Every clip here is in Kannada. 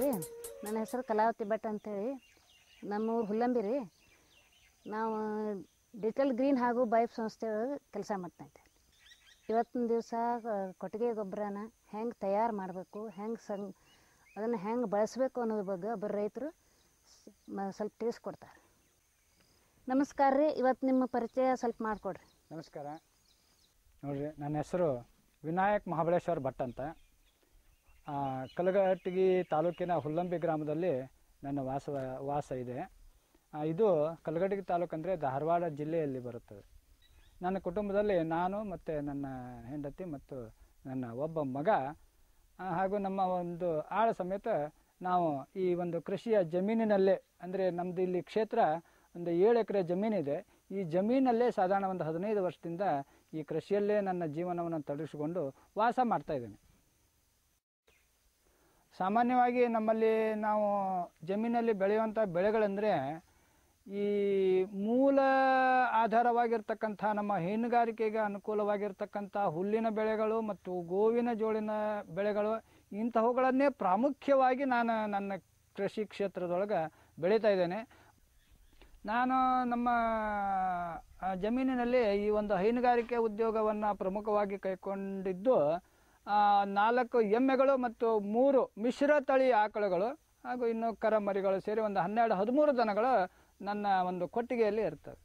ರೀ ನನ್ನ ಹೆಸರು ಕಲಾವತಿ ಭಟ್ ಅಂತೇಳಿ ನಮ್ಮೂರು ಹುಲ್ಲಂಬಿ ರೀ ನಾವು ಡಿಟಲ್ ಗ್ರೀನ್ ಹಾಗೂ ಬೈಪ್ ಸಂಸ್ಥೆ ಕೆಲಸ ಮಾಡ್ತಾಯಿದ್ದೆ ಇವತ್ತಿನ ದಿವಸ ಕೊಟ್ಟಿಗೆ ಗೊಬ್ಬರನ ಹೆಂಗೆ ತಯಾರು ಮಾಡಬೇಕು ಹೆಂಗೆ ಸಂ ಅದನ್ನು ಹೆಂಗೆ ಬಳಸಬೇಕು ಅನ್ನೋದ್ರ ಬಗ್ಗೆ ಒಬ್ಬರು ರೈತರು ಸ್ವಲ್ಪ ತಿಳಿಸ್ಕೊಡ್ತಾರೆ ನಮಸ್ಕಾರ ರೀ ಇವತ್ತು ನಿಮ್ಮ ಪರಿಚಯ ಸ್ವಲ್ಪ ಮಾಡಿಕೊಡ್ರಿ ನಮಸ್ಕಾರ ನೋಡಿರಿ ನನ್ನ ಹೆಸರು ವಿನಾಯಕ್ ಮಹಾಬಲೇಶ್ವರ್ ಭಟ್ ಅಂತ ಕಲಘಟಗಿ ತಾಲೂಕಿನ ಹುಲ್ಲಂಬಿ ಗ್ರಾಮದಲ್ಲಿ ನನ್ನ ವಾಸ ವಾಸ ಇದೆ ಇದು ಕಲಘಟಗಿ ತಾಲೂಕು ಅಂದರೆ ಧಾರವಾಡ ಜಿಲ್ಲೆಯಲ್ಲಿ ಬರುತ್ತದೆ ನನ್ನ ಕುಟುಂಬದಲ್ಲಿ ನಾನು ಮತ್ತು ನನ್ನ ಹೆಂಡತಿ ಮತ್ತು ನನ್ನ ಒಬ್ಬ ಮಗ ಹಾಗೂ ನಮ್ಮ ಒಂದು ಆಳ ಸಮೇತ ನಾವು ಈ ಒಂದು ಕೃಷಿಯ ಜಮೀನಿನಲ್ಲೇ ಅಂದರೆ ನಮ್ಮದು ಇಲ್ಲಿ ಕ್ಷೇತ್ರ ಒಂದು ಏಳು ಎಕರೆ ಜಮೀನಿದೆ ಈ ಜಮೀನಲ್ಲೇ ಸಾಧಾರಣ ಒಂದು ಹದಿನೈದು ವರ್ಷದಿಂದ ಈ ಕೃಷಿಯಲ್ಲೇ ನನ್ನ ಜೀವನವನ್ನು ತೊಡಗಿಸಿಕೊಂಡು ವಾಸ ಮಾಡ್ತಾ ಇದ್ದೇನೆ ಸಾಮಾನ್ಯವಾಗಿ ನಮ್ಮಲ್ಲಿ ನಾವು ಜಮೀನಲ್ಲಿ ಬೆಳೆಯುವಂಥ ಬೆಳೆಗಳಂದರೆ ಈ ಮೂಲ ಆಧಾರವಾಗಿರ್ತಕ್ಕಂಥ ನಮ್ಮ ಹೈನುಗಾರಿಕೆಗೆ ಅನುಕೂಲವಾಗಿರ್ತಕ್ಕಂಥ ಹುಲ್ಲಿನ ಬೆಳೆಗಳು ಮತ್ತು ಗೋವಿನ ಜೋಳಿನ ಬೆಳೆಗಳು ಇಂತಹವುಗಳನ್ನೇ ಪ್ರಾಮುಖ್ಯವಾಗಿ ನಾನು ನನ್ನ ಕೃಷಿ ಕ್ಷೇತ್ರದೊಳಗೆ ಬೆಳೀತಾ ಇದ್ದೇನೆ ನಾನು ನಮ್ಮ ಜಮೀನಿನಲ್ಲಿ ಈ ಒಂದು ಹೈನುಗಾರಿಕೆ ಉದ್ಯೋಗವನ್ನು ಪ್ರಮುಖವಾಗಿ ಕೈಕೊಂಡಿದ್ದು ನಾಲ್ಕು ಎಮ್ಮೆಗಳು ಮತ್ತು ಮೂರು ಮಿಶ್ರ ತಳಿ ಆಕಳುಗಳು ಹಾಗೂ ಇನ್ನು ಕರಮರಿಗಳು ಸೇರಿ ಒಂದು ಹನ್ನೆರಡು ಹದಿಮೂರು ದನಗಳು ನನ್ನ ಒಂದು ಕೊಟ್ಟಿಗೆಯಲ್ಲಿ ಇರ್ತವೆ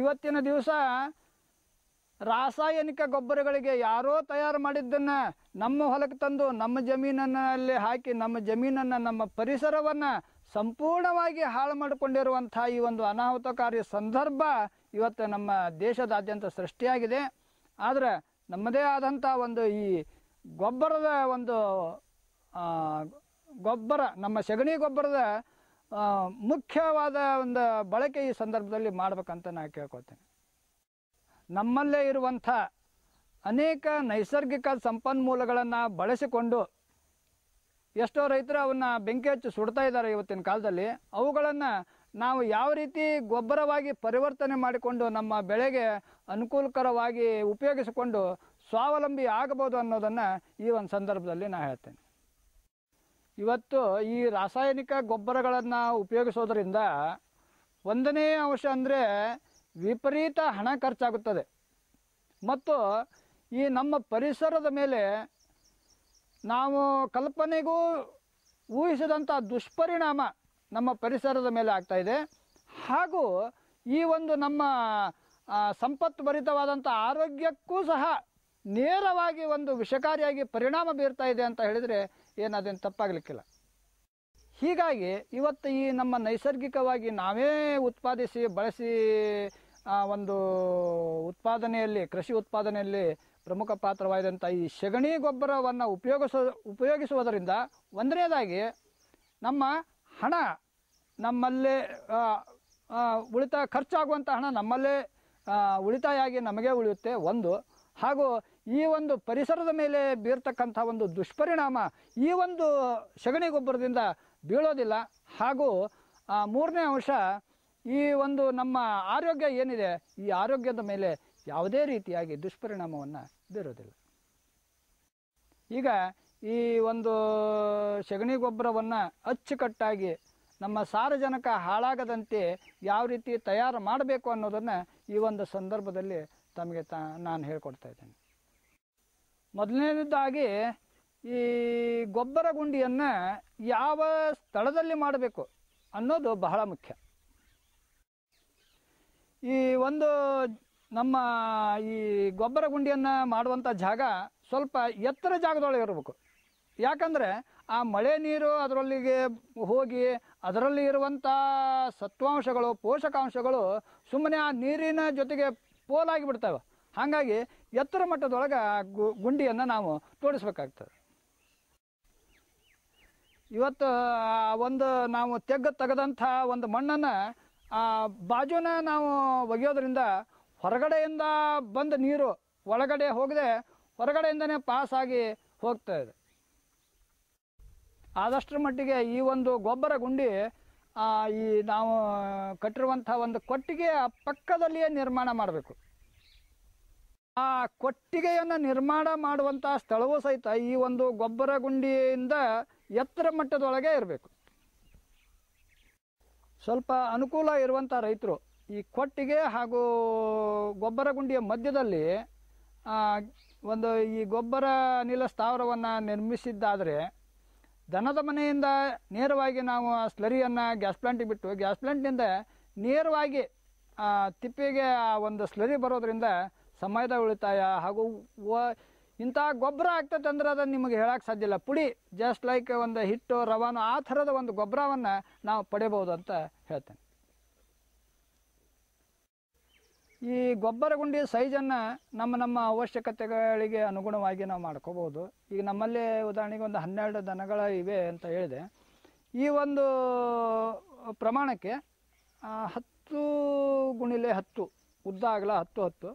ಇವತ್ತಿನ ದಿವಸ ರಾಸಾಯನಿಕ ಗೊಬ್ಬರಗಳಿಗೆ ಯಾರೋ ತಯಾರು ಮಾಡಿದ್ದನ್ನು ನಮ್ಮ ಹೊಲಕ್ಕೆ ತಂದು ನಮ್ಮ ಜಮೀನನ್ನಲ್ಲಿ ಹಾಕಿ ನಮ್ಮ ಜಮೀನನ್ನು ನಮ್ಮ ಪರಿಸರವನ್ನು ಸಂಪೂರ್ಣವಾಗಿ ಹಾಳು ಮಾಡಿಕೊಂಡಿರುವಂಥ ಈ ಒಂದು ಅನಾಹುತಕಾರಿ ಸಂದರ್ಭ ಇವತ್ತು ನಮ್ಮ ದೇಶದಾದ್ಯಂತ ಸೃಷ್ಟಿಯಾಗಿದೆ ಆದರೆ ನಮ್ಮದೇ ಆದಂಥ ಒಂದು ಈ ಗೊಬ್ಬರದ ಒಂದು ಗೊಬ್ಬರ ನಮ್ಮ ಸಗಣಿ ಗೊಬ್ಬರದ ಮುಖ್ಯವಾದ ಒಂದು ಬಳಕೆ ಈ ಸಂದರ್ಭದಲ್ಲಿ ಮಾಡ್ಬೇಕಂತ ನಾನು ಕೇಳ್ಕೊತೇನೆ ನಮ್ಮಲ್ಲೇ ಇರುವಂಥ ಅನೇಕ ನೈಸರ್ಗಿಕ ಸಂಪನ್ಮೂಲಗಳನ್ನು ಬಳಸಿಕೊಂಡು ಎಷ್ಟೋ ರೈತರು ಅವನ್ನ ಬೆಂಕಿ ಹಚ್ಚಿ ಸುಡ್ತಾ ಇದ್ದಾರೆ ಇವತ್ತಿನ ಕಾಲದಲ್ಲಿ ಅವುಗಳನ್ನು ನಾವು ಯಾವ ರೀತಿ ಗೊಬ್ಬರವಾಗಿ ಪರಿವರ್ತನೆ ಮಾಡಿಕೊಂಡು ನಮ್ಮ ಬೆಳೆಗೆ ಅನುಕೂಲಕರವಾಗಿ ಉಪಯೋಗಿಸಿಕೊಂಡು ಸ್ವಾವಲಂಬಿ ಆಗಬಹುದು ಅನ್ನೋದನ್ನು ಈ ಒಂದು ಸಂದರ್ಭದಲ್ಲಿ ನಾನು ಹೇಳ್ತೇನೆ ಇವತ್ತು ಈ ರಾಸಾಯನಿಕ ಗೊಬ್ಬರಗಳನ್ನು ಉಪಯೋಗಿಸೋದ್ರಿಂದ ಒಂದನೇ ಅಂಶ ಅಂದರೆ ವಿಪರೀತ ಹಣ ಖರ್ಚಾಗುತ್ತದೆ ಮತ್ತು ಈ ನಮ್ಮ ಪರಿಸರದ ಮೇಲೆ ನಾವು ಕಲ್ಪನೆಗೂ ಊಹಿಸಿದಂಥ ದುಷ್ಪರಿಣಾಮ ನಮ್ಮ ಪರಿಸರದ ಮೇಲೆ ಆಗ್ತಾಯಿದೆ ಹಾಗೂ ಈ ಒಂದು ನಮ್ಮ ಸಂಪತ್ತು ಭರಿತವಾದಂಥ ಆರೋಗ್ಯಕ್ಕೂ ಸಹ ನೇರವಾಗಿ ಒಂದು ವಿಷಕಾರಿಯಾಗಿ ಪರಿಣಾಮ ಬೀರ್ತಾ ಇದೆ ಅಂತ ಹೇಳಿದರೆ ಏನದೇನು ತಪ್ಪಾಗಲಿಕ್ಕಿಲ್ಲ ಹೀಗಾಗಿ ಇವತ್ತು ಈ ನಮ್ಮ ನೈಸರ್ಗಿಕವಾಗಿ ನಾವೇ ಉತ್ಪಾದಿಸಿ ಬಳಸಿ ಒಂದು ಉತ್ಪಾದನೆಯಲ್ಲಿ ಕೃಷಿ ಉತ್ಪಾದನೆಯಲ್ಲಿ ಪ್ರಮುಖ ಪಾತ್ರವಾದಂಥ ಈ ಸೆಗಣಿ ಗೊಬ್ಬರವನ್ನು ಉಪಯೋಗಿಸೋ ಉಪಯೋಗಿಸುವುದರಿಂದ ಒಂದನೇದಾಗಿ ನಮ್ಮ ಹಣ ನಮ್ಮಲ್ಲೇ ಉಳಿತ ಖರ್ಚಾಗುವಂಥ ಹಣ ನಮ್ಮಲ್ಲೇ ಉಳಿತಾಯ ಆಗಿ ನಮಗೆ ಉಳಿಯುತ್ತೆ ಒಂದು ಹಾಗೂ ಈ ಒಂದು ಪರಿಸರದ ಮೇಲೆ ಬೀರ್ತಕ್ಕಂಥ ಒಂದು ದುಷ್ಪರಿಣಾಮ ಈ ಒಂದು ಸಗಣಿ ಗೊಬ್ಬರದಿಂದ ಬೀಳೋದಿಲ್ಲ ಹಾಗೂ ಮೂರನೇ ಅಂಶ ಈ ಒಂದು ನಮ್ಮ ಆರೋಗ್ಯ ಏನಿದೆ ಈ ಆರೋಗ್ಯದ ಮೇಲೆ ಯಾವುದೇ ರೀತಿಯಾಗಿ ದುಷ್ಪರಿಣಾಮವನ್ನು ಬೀರೋದಿಲ್ಲ ಈಗ ಈ ಒಂದು ಸಗಣಿ ಗೊಬ್ಬರವನ್ನು ಅಚ್ಚುಕಟ್ಟಾಗಿ ನಮ್ಮ ಸಾರಜನಕ ಹಾಳಾಗದಂತೆ ಯಾವ ರೀತಿ ತಯಾರು ಮಾಡಬೇಕು ಅನ್ನೋದನ್ನು ಈ ಒಂದು ಸಂದರ್ಭದಲ್ಲಿ ತಮಗೆ ತ ನಾನು ಹೇಳ್ಕೊಡ್ತಾ ಇದ್ದೇನೆ ಮೊದಲನೇದಾಗಿ ಈ ಗೊಬ್ಬರ ಗುಂಡಿಯನ್ನು ಯಾವ ಸ್ಥಳದಲ್ಲಿ ಮಾಡಬೇಕು ಅನ್ನೋದು ಬಹಳ ಮುಖ್ಯ ಈ ಒಂದು ನಮ್ಮ ಈ ಗೊಬ್ಬರ ಗುಂಡಿಯನ್ನು ಮಾಡುವಂಥ ಜಾಗ ಸ್ವಲ್ಪ ಎತ್ತರ ಜಾಗದೊಳಗೆ ಇರಬೇಕು ಯಾಕಂದರೆ ಆ ಮಳೆ ನೀರು ಅದರಲ್ಲಿಗೆ ಹೋಗಿ ಅದರಲ್ಲಿ ಇರುವಂಥ ಸತ್ವಾಂಶಗಳು ಪೋಷಕಾಂಶಗಳು ಸುಮ್ಮನೆ ಆ ನೀರಿನ ಜೊತೆಗೆ ಪೋಲಾಗಿ ಬಿಡ್ತವೆ ಹಾಗಾಗಿ ಎತ್ತರ ಮಟ್ಟದೊಳಗೆ ಗು ಗುಂಡಿಯನ್ನು ನಾವು ತೋಡಿಸ್ಬೇಕಾಗ್ತದೆ ಇವತ್ತು ಒಂದು ನಾವು ತೆಗ್ಗ ತೆಗೆದಂಥ ಒಂದು ಮಣ್ಣನ್ನು ಬಾಜುನ ನಾವು ಒಗೆಯೋದ್ರಿಂದ ಹೊರಗಡೆಯಿಂದ ಬಂದ ನೀರು ಒಳಗಡೆ ಹೋಗದೆ ಹೊರಗಡೆಯಿಂದನೇ ಪಾಸಾಗಿ ಹೋಗ್ತಾ ಇದೆ ಆದಷ್ಟರ ಮಟ್ಟಿಗೆ ಈ ಒಂದು ಗೊಬ್ಬರ ಗುಂಡಿ ಈ ನಾವು ಕಟ್ಟಿರುವಂಥ ಒಂದು ಕೊಟ್ಟಿಗೆಯ ಪಕ್ಕದಲ್ಲಿಯೇ ನಿರ್ಮಾಣ ಮಾಡಬೇಕು ಆ ಕೊಟ್ಟಿಗೆಯನ್ನು ನಿರ್ಮಾಣ ಮಾಡುವಂಥ ಸ್ಥಳವೂ ಸಹಿತ ಈ ಒಂದು ಗೊಬ್ಬರ ಗುಂಡಿಯಿಂದ ಎತ್ತರ ಮಟ್ಟದೊಳಗೆ ಇರಬೇಕು ಸ್ವಲ್ಪ ಅನುಕೂಲ ಇರುವಂಥ ರೈತರು ಈ ಕೊಟ್ಟಿಗೆ ಹಾಗೂ ಗೊಬ್ಬರ ಗುಂಡಿಯ ಮಧ್ಯದಲ್ಲಿ ಒಂದು ಈ ಗೊಬ್ಬರ ನಿಲ ಸ್ಥಾವರವನ್ನು ನಿರ್ಮಿಸಿದ್ದಾದರೆ ದನದ ಮನೆಯಿಂದ ನೇರವಾಗಿ ನಾವು ಆ ಸ್ಲರಿಯನ್ನು ಗ್ಯಾಸ್ ಪ್ಲಾಂಟಿಗೆ ಬಿಟ್ಟು ಗ್ಯಾಸ್ ಪ್ಲಾಂಟ್ನಿಂದ ನೇರವಾಗಿ ತಿಪ್ಪಿಗೆ ಆ ಒಂದು ಸ್ಲರಿ ಬರೋದರಿಂದ ಸಮಯದ ಉಳಿತಾಯ ಹಾಗೂ ಇಂಥ ಗೊಬ್ಬರ ಆಗ್ತದೆ ಅಂದ್ರೆ ಅದನ್ನು ನಿಮಗೆ ಹೇಳಕ್ಕೆ ಸಾಧ್ಯ ಇಲ್ಲ ಪುಡಿ ಜಸ್ಟ್ ಲೈಕ್ ಒಂದು ಹಿಟ್ಟು ರವಾನು ಆ ಥರದ ಒಂದು ಗೊಬ್ಬರವನ್ನು ನಾವು ಪಡೆಯಬಹುದು ಅಂತ ಹೇಳ್ತೇನೆ ಈ ಗೊಬ್ಬರ ಗುಂಡಿ ಸೈಜನ್ನು ನಮ್ಮ ನಮ್ಮ ಅವಶ್ಯಕತೆಗಳಿಗೆ ಅನುಗುಣವಾಗಿ ನಾವು ಮಾಡ್ಕೋಬೋದು ಈಗ ನಮ್ಮಲ್ಲಿ ಉದಾಹರಣೆಗೆ ಒಂದು ಹನ್ನೆರಡು ದನಗಳ ಇವೆ ಅಂತ ಹೇಳಿದೆ ಈ ಒಂದು ಪ್ರಮಾಣಕ್ಕೆ ಹತ್ತು ಗುಣಿಲೆ ಹತ್ತು ಉದ್ದ ಆಗಲ ಹತ್ತು ಹತ್ತು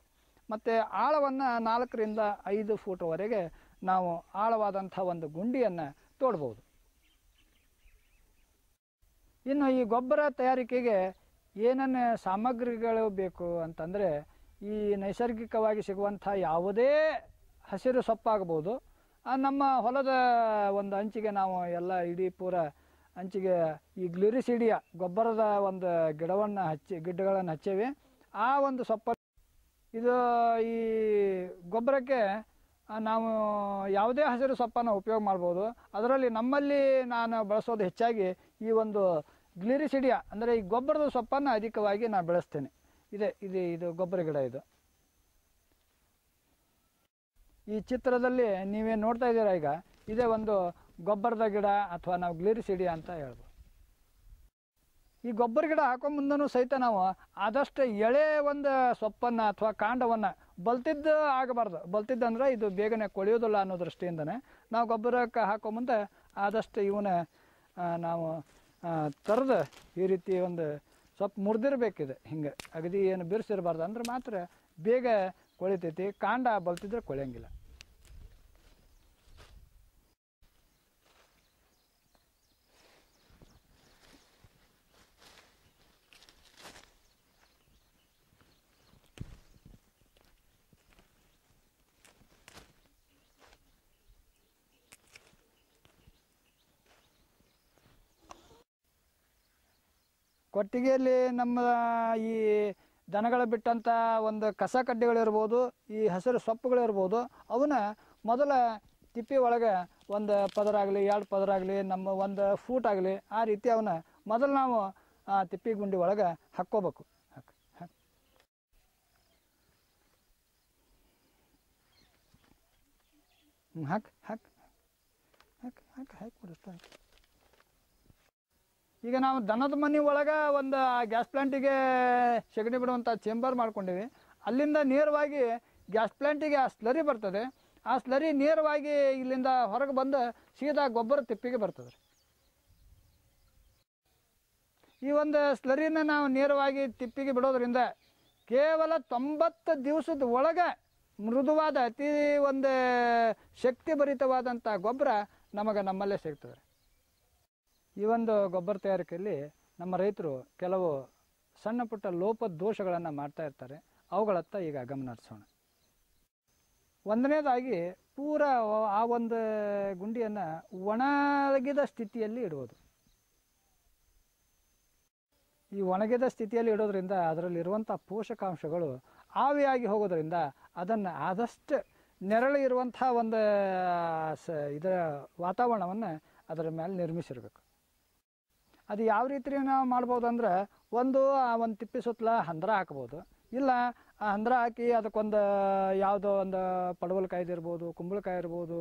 ಮತ್ತು ಆಳವನ್ನು ನಾಲ್ಕರಿಂದ ಐದು ಫೂಟ್ವರೆಗೆ ನಾವು ಆಳವಾದಂಥ ಒಂದು ಗುಂಡಿಯನ್ನು ತೋಡ್ಬೋದು ಇನ್ನು ಈ ಗೊಬ್ಬರ ತಯಾರಿಕೆಗೆ ಏನೇನು ಸಾಮಗ್ರಿಗಳು ಬೇಕು ಅಂತಂದರೆ ಈ ನೈಸರ್ಗಿಕವಾಗಿ ಸಿಗುವಂಥ ಯಾವುದೇ ಹಸಿರು ಸೊಪ್ಪಾಗ್ಬೋದು ನಮ್ಮ ಹೊಲದ ಒಂದು ಅಂಚಿಗೆ ನಾವು ಎಲ್ಲ ಇಡೀ ಪೂರ ಅಂಚಿಗೆ ಈ ಗ್ಲುರಿಸಿಡಿಯ ಗೊಬ್ಬರದ ಒಂದು ಗಿಡವನ್ನು ಹಚ್ಚಿ ಗಿಡಗಳನ್ನು ಹಚ್ಚೇವೆ ಆ ಒಂದು ಸೊಪ್ಪ ಇದು ಈ ಗೊಬ್ಬರಕ್ಕೆ ನಾವು ಯಾವುದೇ ಹಸಿರು ಸೊಪ್ಪನ್ನು ಉಪಯೋಗ ಮಾಡ್ಬೋದು ಅದರಲ್ಲಿ ನಮ್ಮಲ್ಲಿ ನಾನು ಬಳಸೋದು ಹೆಚ್ಚಾಗಿ ಈ ಒಂದು ಗ್ಲಿರಿಸಿಡಿಯಾ ಅಂದರೆ ಈ ಗೊಬ್ಬರದ ಸೊಪ್ಪನ್ನು ಅಧಿಕವಾಗಿ ನಾನು ಬೆಳೆಸ್ತೇನೆ ಇದೆ ಇದು ಇದು ಗೊಬ್ಬರ ಗಿಡ ಇದು ಈ ಚಿತ್ರದಲ್ಲಿ ನೀವೇನು ನೋಡ್ತಾ ಇದ್ದೀರಾ ಈಗ ಇದೇ ಒಂದು ಗೊಬ್ಬರದ ಗಿಡ ಅಥವಾ ನಾವು ಗ್ಲಿರಿಸಿಡಿಯಾ ಅಂತ ಹೇಳ್ಬೋದು ಈ ಗೊಬ್ಬರ ಗಿಡ ಹಾಕೋ ಮುಂದೂ ಸಹಿತ ನಾವು ಆದಷ್ಟು ಎಳೆ ಒಂದು ಸೊಪ್ಪನ್ನು ಅಥವಾ ಕಾಂಡವನ್ನು ಬಲ್ತಿದ್ದು ಆಗಬಾರ್ದು ಬಲ್ತಿದ್ದಂದ್ರೆ ಇದು ಬೇಗನೆ ಕೊಳೆಯೋದಿಲ್ಲ ಅನ್ನೋ ದೃಷ್ಟಿಯಿಂದನೇ ನಾವು ಗೊಬ್ಬರಕ್ಕೆ ಹಾಕೋ ಮುಂದೆ ಆದಷ್ಟು ಇವನ್ನ ನಾವು ತರದ ಈ ರೀತಿ ಒಂದು ಸ್ವಲ್ಪ ಮುರಿದಿರ್ಬೇಕಿದೆ ಹಿಂಗೆ ಅಗದಿ ಏನು ಬಿರ್ಸಿರಬಾರ್ದು ಅಂದ್ರೆ ಮಾತ್ರ ಬೇಗ ಕೊಳಿತೈತಿ ಕಾಂಡ ಬಲ್ತಿದ್ರೆ ಕೊಳೆಯಂಗಿಲ್ಲ ಕೊಟ್ಟಿಗೆಯಲ್ಲಿ ನಮ್ಮ ಈ ದನಗಳ ಬಿಟ್ಟಂಥ ಒಂದು ಕಸ ಕಡ್ಡಿಗಳಿರ್ಬೋದು ಈ ಹಸಿರು ಸೊಪ್ಪುಗಳಿರ್ಬೋದು ಅವನ್ನ ಮೊದಲ ತಿಪ್ಪಿ ಒಳಗೆ ಒಂದು ಪದರ ಆಗಲಿ ಎರಡು ಪದರ ಆಗಲಿ ನಮ್ಮ ಒಂದು ಫೂಟ್ ಆಗಲಿ ಆ ರೀತಿ ಅವನ್ನ ಮೊದಲು ನಾವು ಆ ತಿಪ್ಪಿ ಗುಂಡಿ ಒಳಗೆ ಹಾಕ್ಕೋಬೇಕು ಹಾಕಿ ಹಾಕಿ ಹಾಕಿ ಹಾಕಿ ಹಾಕಿ ಹಾಕಿ ಈಗ ನಾವು ದನದ ಮನೆ ಒಳಗೆ ಒಂದು ಗ್ಯಾಸ್ ಪ್ಲಾಂಟಿಗೆ ಸೆಗಣಿ ಬಿಡುವಂಥ ಚೇಂಬರ್ ಮಾಡ್ಕೊಂಡಿವಿ ಅಲ್ಲಿಂದ ನೇರವಾಗಿ ಗ್ಯಾಸ್ ಪ್ಲಾಂಟಿಗೆ ಆ ಸ್ಲರಿ ಬರ್ತದೆ ಆ ಸ್ಲರಿ ನೇರವಾಗಿ ಇಲ್ಲಿಂದ ಹೊರಗೆ ಬಂದು ಸೀದಾ ಗೊಬ್ಬರ ತಿಪ್ಪಿಗೆ ಬರ್ತದೆ ರೀ ಈ ಒಂದು ಸ್ಲರಿನ ನಾವು ನೇರವಾಗಿ ತಿಪ್ಪಿಗೆ ಬಿಡೋದ್ರಿಂದ ಕೇವಲ ತೊಂಬತ್ತು ದಿವಸದ ಒಳಗೆ ಮೃದುವಾದ ಅತಿ ಒಂದು ಶಕ್ತಿಭರಿತವಾದಂಥ ಗೊಬ್ಬರ ನಮಗೆ ನಮ್ಮಲ್ಲೇ ಸಿಗ್ತದೆ ಈ ಒಂದು ಗೊಬ್ಬರ ತಯಾರಿಕೆಯಲ್ಲಿ ನಮ್ಮ ರೈತರು ಕೆಲವು ಸಣ್ಣ ಪುಟ್ಟ ಲೋಪ ದೋಷಗಳನ್ನು ಮಾಡ್ತಾ ಇರ್ತಾರೆ ಅವುಗಳತ್ತ ಈಗ ಗಮನ ಹರಿಸೋಣ ಒಂದನೇದಾಗಿ ಪೂರ ಆ ಒಂದು ಗುಂಡಿಯನ್ನು ಒಣಗಿದ ಸ್ಥಿತಿಯಲ್ಲಿ ಇಡುವುದು ಈ ಒಣಗಿದ ಸ್ಥಿತಿಯಲ್ಲಿ ಇಡೋದ್ರಿಂದ ಅದರಲ್ಲಿರುವಂಥ ಪೋಷಕಾಂಶಗಳು ಆವಿಯಾಗಿ ಹೋಗೋದ್ರಿಂದ ಅದನ್ನು ಆದಷ್ಟು ನೆರಳು ಇರುವಂಥ ಒಂದು ಸ ಇದರ ವಾತಾವರಣವನ್ನು ಅದರ ಮೇಲೆ ನಿರ್ಮಿಸಿರಬೇಕು ಅದು ಯಾವ ರೀತಿ ನಾವು ಮಾಡ್ಬೋದು ಅಂದ್ರೆ ಒಂದು ಆ ಒಂದು ತಿಪ್ಪಿ ಸುತ್ತಲ ಹಂದ್ರ ಹಾಕ್ಬೋದು ಇಲ್ಲ ಆ ಹಂದ್ರ ಹಾಕಿ ಅದಕ್ಕೊಂದು ಯಾವುದೋ ಒಂದು ಪಡವಲ್ಕಾಯ್ದು ಇರ್ಬೋದು ಕುಂಬಳಕಾಯಿ ಇರ್ಬೋದು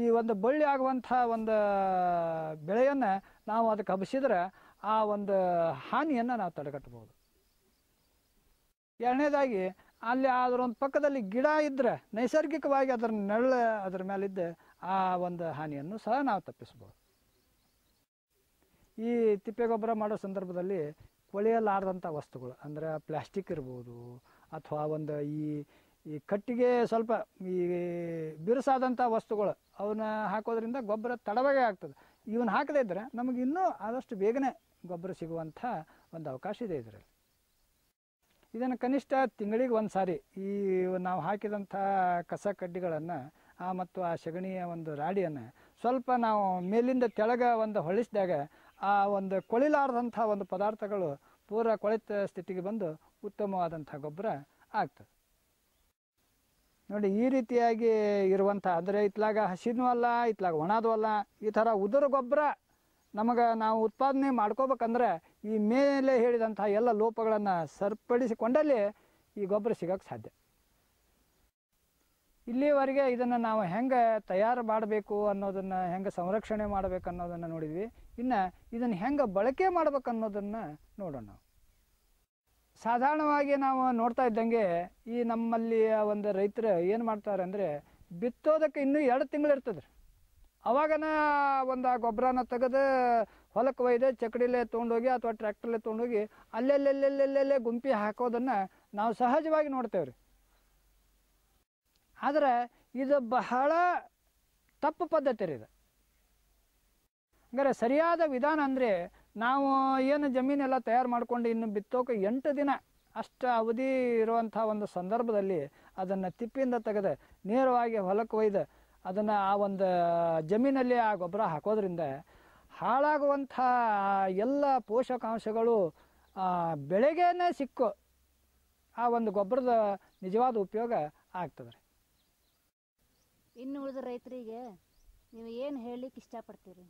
ಈ ಒಂದು ಬಳ್ಳಿ ಆಗುವಂಥ ಒಂದು ಬೆಳೆಯನ್ನು ನಾವು ಅದಕ್ಕೆ ಹಬ್ಬಿಸಿದ್ರೆ ಆ ಒಂದು ಹಾನಿಯನ್ನು ನಾವು ತಡೆಗಟ್ಟಬಹುದು ಎರಡನೇದಾಗಿ ಅಲ್ಲಿ ಅದರೊಂದು ಪಕ್ಕದಲ್ಲಿ ಗಿಡ ಇದ್ದರೆ ನೈಸರ್ಗಿಕವಾಗಿ ಅದರ ನೆರಳು ಅದರ ಮೇಲಿದ್ದ ಆ ಒಂದು ಹಾನಿಯನ್ನು ಸಹ ನಾವು ತಪ್ಪಿಸ್ಬೋದು ಈ ತಿಪ್ಪೆ ಗೊಬ್ಬರ ಮಾಡೋ ಸಂದರ್ಭದಲ್ಲಿ ಕೊಳೆಯಲಾರ್ದಂಥ ವಸ್ತುಗಳು ಅಂದರೆ ಪ್ಲ್ಯಾಸ್ಟಿಕ್ ಇರ್ಬೋದು ಅಥವಾ ಒಂದು ಈ ಈ ಕಟ್ಟಿಗೆ ಸ್ವಲ್ಪ ಈ ಬಿರುಸಾದಂಥ ವಸ್ತುಗಳು ಅವನ್ನ ಹಾಕೋದ್ರಿಂದ ಗೊಬ್ಬರ ತಡವಾಗೇ ಆಗ್ತದೆ ಇವನ್ನ ಹಾಕದೇ ಇದ್ದರೆ ನಮಗೆ ಇನ್ನೂ ಆದಷ್ಟು ಬೇಗನೆ ಗೊಬ್ಬರ ಸಿಗುವಂಥ ಒಂದು ಅವಕಾಶ ಇದೆ ಇದರಲ್ಲಿ ಇದನ್ನು ಕನಿಷ್ಠ ತಿಂಗಳಿಗೆ ಒಂದು ಸಾರಿ ಈ ನಾವು ಹಾಕಿದಂಥ ಕಸ ಕಡ್ಡಿಗಳನ್ನು ಆ ಮತ್ತು ಆ ಸೆಗಣಿಯ ಒಂದು ರಾಡಿಯನ್ನು ಸ್ವಲ್ಪ ನಾವು ಮೇಲಿಂದ ಕೆಳಗೆ ಒಂದು ಹೊಳಿಸಿದಾಗ ಆ ಒಂದು ಕೊಳಿಲಾರ್ದಂಥ ಒಂದು ಪದಾರ್ಥಗಳು ಪೂರ ಕೊಳೆತ ಸ್ಥಿತಿಗೆ ಬಂದು ಉತ್ತಮವಾದಂಥ ಗೊಬ್ಬರ ಆಗ್ತದೆ ನೋಡಿ ಈ ರೀತಿಯಾಗಿ ಇರುವಂಥ ಅಂದರೆ ಇತ್ಲಾಗ ಹಸಿನೂ ಅಲ್ಲ ಇತ್ಲಾಗ ಒಣದೂ ಅಲ್ಲ ಈ ಥರ ಉದುರು ಗೊಬ್ಬರ ನಮಗೆ ನಾವು ಉತ್ಪಾದನೆ ಮಾಡ್ಕೋಬೇಕಂದ್ರೆ ಈ ಮೇಲೆ ಹೇಳಿದಂಥ ಎಲ್ಲ ಲೋಪಗಳನ್ನು ಸರಿಪಡಿಸಿಕೊಂಡಲ್ಲಿ ಈ ಗೊಬ್ಬರ ಸಿಗೋಕ್ಕೆ ಸಾಧ್ಯ ಇಲ್ಲಿವರೆಗೆ ಇದನ್ನು ನಾವು ಹೆಂಗೆ ತಯಾರು ಮಾಡಬೇಕು ಅನ್ನೋದನ್ನು ಹೆಂಗೆ ಸಂರಕ್ಷಣೆ ಮಾಡಬೇಕು ಅನ್ನೋದನ್ನು ನೋಡಿದ್ವಿ ಇನ್ನು ಇದನ್ನು ಹೆಂಗೆ ಬಳಕೆ ಮಾಡ್ಬೇಕು ಅನ್ನೋದನ್ನು ನೋಡೋಣ ನಾವು ಸಾಧಾರಣವಾಗಿ ನಾವು ನೋಡ್ತಾ ಇದ್ದಂಗೆ ಈ ನಮ್ಮಲ್ಲಿ ಒಂದು ರೈತರು ಏನು ಮಾಡ್ತಾರೆ ಅಂದರೆ ಬಿತ್ತೋದಕ್ಕೆ ಇನ್ನೂ ಎರಡು ತಿಂಗಳು ಇರ್ತದೆ ರೀ ಅವಾಗನ ಒಂದು ಗೊಬ್ಬರನ ತೆಗೆದು ಹೊಲಕ್ಕೆ ಒಯ್ದು ಚಕಡಿಲೆ ತೊಗೊಂಡೋಗಿ ಅಥವಾ ಟ್ರ್ಯಾಕ್ಟರ್ಲೆ ತೊಗೊಂಡೋಗಿ ಅಲ್ಲೆಲ್ಲೆಲ್ಲೆಲ್ಲೆಲ್ಲೆಲ್ಲೇ ಗುಂಪಿ ಹಾಕೋದನ್ನು ನಾವು ಸಹಜವಾಗಿ ನೋಡ್ತೇವೆ ರೀ ಆದರೆ ಇದು ಬಹಳ ತಪ್ಪು ಪದ್ಧತಿ ರೀ ಇದು ಹಂಗಾರೆ ಸರಿಯಾದ ವಿಧಾನ ಅಂದರೆ ನಾವು ಏನು ಜಮೀನೆಲ್ಲ ತಯಾರು ಮಾಡ್ಕೊಂಡು ಇನ್ನು ಬಿತ್ತೋಕೆ ಎಂಟು ದಿನ ಅಷ್ಟು ಅವಧಿ ಇರುವಂಥ ಒಂದು ಸಂದರ್ಭದಲ್ಲಿ ಅದನ್ನು ತಿಪ್ಪಿಂದ ತೆಗೆದು ನೇರವಾಗಿ ಹೊಲಕ್ಕೆ ಒಯ್ದು ಅದನ್ನು ಆ ಒಂದು ಜಮೀನಲ್ಲಿ ಆ ಗೊಬ್ಬರ ಹಾಕೋದ್ರಿಂದ ಹಾಳಾಗುವಂಥ ಎಲ್ಲ ಪೋಷಕಾಂಶಗಳು ಬೆಳೆಗೇನೆ ಸಿಕ್ಕು ಆ ಒಂದು ಗೊಬ್ಬರದ ನಿಜವಾದ ಉಪಯೋಗ ಆಗ್ತದೆ ರೀ ಇನ್ನು ಉಳಿದ ರೈತರಿಗೆ ನೀವು ಏನು ಹೇಳಲಿಕ್ಕೆ ಇಷ್ಟಪಡ್ತೀರಿ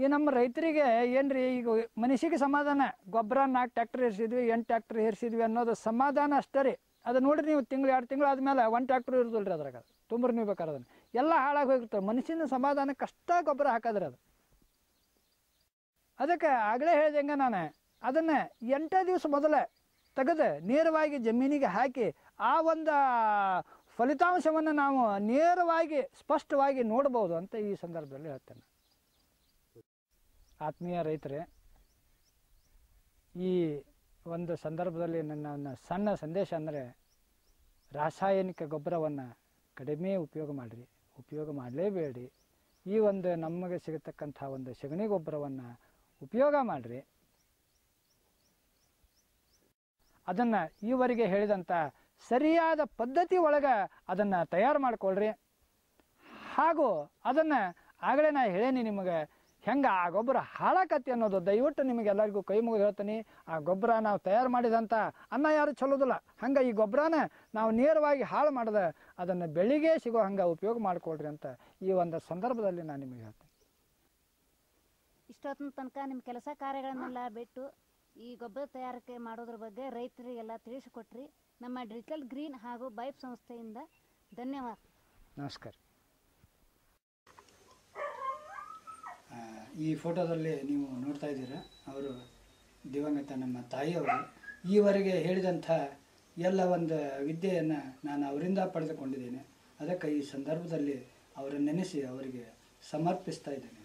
ಈ ನಮ್ಮ ರೈತರಿಗೆ ಏನ್ರಿ ಈಗ ಮನುಷ್ಯಗೆ ಸಮಾಧಾನ ಗೊಬ್ಬರ ನಾಲ್ಕು ಟ್ಯಾಕ್ಟರ್ ಹೇರಿಸಿದ್ವಿ ಎಂಟು ಟ್ಯಾಕ್ಟರ್ ಹೇರಿಸಿದ್ವಿ ಅನ್ನೋದು ಸಮಾಧಾನ ಅಷ್ಟೇ ರೀ ಅದು ನೋಡಿರಿ ನೀವು ತಿಂಗಳು ಎರಡು ತಿಂಗಳು ಆದಮೇಲೆ ಒಂದು ಟ್ಯಾಕ್ಟ್ರ್ ಇರೋದಿಲ್ಲ ರೀ ಅದ್ರಾಗ ತುಂಬ್ರಿ ನೀವು ಬೇಕಾದ್ರೆ ಅದನ್ನು ಎಲ್ಲ ಹಾಳಾಗಿ ಹೋಗಿರ್ತಾರೆ ಮನುಷ್ಯನ ಸಮಾಧಾನ ಕಷ್ಟ ಗೊಬ್ಬರ ಹಾಕದ್ರಿ ಅದು ಅದಕ್ಕೆ ಆಗಲೇ ಹೇಳ್ದಂಗೆ ನಾನು ಅದನ್ನು ಎಂಟೇ ದಿವಸ ಮೊದಲೇ ತೆಗೆದು ನೇರವಾಗಿ ಜಮೀನಿಗೆ ಹಾಕಿ ಆ ಒಂದು ಫಲಿತಾಂಶವನ್ನು ನಾವು ನೇರವಾಗಿ ಸ್ಪಷ್ಟವಾಗಿ ನೋಡಬಹುದು ಅಂತ ಈ ಸಂದರ್ಭದಲ್ಲಿ ಹೇಳ್ತೇನೆ ಆತ್ಮೀಯ ರೈತರೇ ಈ ಒಂದು ಸಂದರ್ಭದಲ್ಲಿ ನನ್ನ ಸಣ್ಣ ಸಂದೇಶ ಅಂದರೆ ರಾಸಾಯನಿಕ ಗೊಬ್ಬರವನ್ನು ಕಡಿಮೆ ಉಪಯೋಗ ಮಾಡಿರಿ ಉಪಯೋಗ ಮಾಡಲೇಬೇಡಿ ಈ ಒಂದು ನಮಗೆ ಸಿಗತಕ್ಕಂಥ ಒಂದು ಸಗಣಿ ಗೊಬ್ಬರವನ್ನು ಉಪಯೋಗ ಮಾಡಿರಿ ಅದನ್ನು ಈವರೆಗೆ ಹೇಳಿದಂಥ ಸರಿಯಾದ ಪದ್ಧತಿ ಒಳಗೆ ಅದನ್ನು ತಯಾರು ಮಾಡ್ಕೊಳ್ರಿ ಹಾಗೂ ಅದನ್ನು ಆಗಲೇ ನಾ ಹೇಳೇನಿ ನಿಮಗೆ ಹೆಂಗೆ ಆ ಗೊಬ್ಬರ ಹಾಳಾಕತಿ ಅನ್ನೋದು ದಯವಿಟ್ಟು ನಿಮಗೆ ಎಲ್ಲರಿಗೂ ಕೈ ಮುಗಿದು ಹೇಳ್ತೀನಿ ಆ ಗೊಬ್ಬರ ನಾವು ತಯಾರು ಮಾಡಿದಂಥ ಅನ್ನ ಯಾರು ಚಲೋದಿಲ್ಲ ಹಂಗೆ ಈ ಗೊಬ್ಬರನ ನಾವು ನೇರವಾಗಿ ಹಾಳು ಮಾಡಿದ ಅದನ್ನು ಬೆಳಿಗ್ಗೆ ಸಿಗೋ ಹಂಗೆ ಉಪಯೋಗ ಮಾಡ್ಕೊಳ್ರಿ ಅಂತ ಈ ಒಂದು ಸಂದರ್ಭದಲ್ಲಿ ನಾನು ನಿಮಗೆ ಹೇಳ್ತೀನಿ ಇಷ್ಟೊತ್ತಿನ ತನಕ ನಿಮ್ಮ ಕೆಲಸ ಕಾರ್ಯಗಳನ್ನೆಲ್ಲ ಬಿಟ್ಟು ಈ ಗೊಬ್ಬರ ತಯಾರಿಕೆ ಮಾಡೋದ್ರ ಬಗ್ಗೆ ರೈತರಿಗೆಲ್ಲ ತಿಳಿಸಿಕೊಟ್ರಿ ನಮ್ಮ ಡಿಜಿಟಲ್ ಗ್ರೀನ್ ಹಾಗೂ ಬೈಪ್ ಸಂಸ್ಥೆಯಿಂದ ಧನ್ಯವಾದ ನಮಸ್ಕಾರ ಈ ಫೋಟೋದಲ್ಲಿ ನೀವು ನೋಡ್ತಾ ಇದ್ದೀರಾ ಅವರು ದಿವಂಗತ ನಮ್ಮ ತಾಯಿಯವರು ಈವರೆಗೆ ಹೇಳಿದಂಥ ಎಲ್ಲ ಒಂದು ವಿದ್ಯೆಯನ್ನು ನಾನು ಅವರಿಂದ ಪಡೆದುಕೊಂಡಿದ್ದೇನೆ ಅದಕ್ಕೆ ಈ ಸಂದರ್ಭದಲ್ಲಿ ಅವರನ್ನು ನೆನೆಸಿ ಅವರಿಗೆ ಸಮರ್ಪಿಸ್ತಾ ಇದ್ದೇನೆ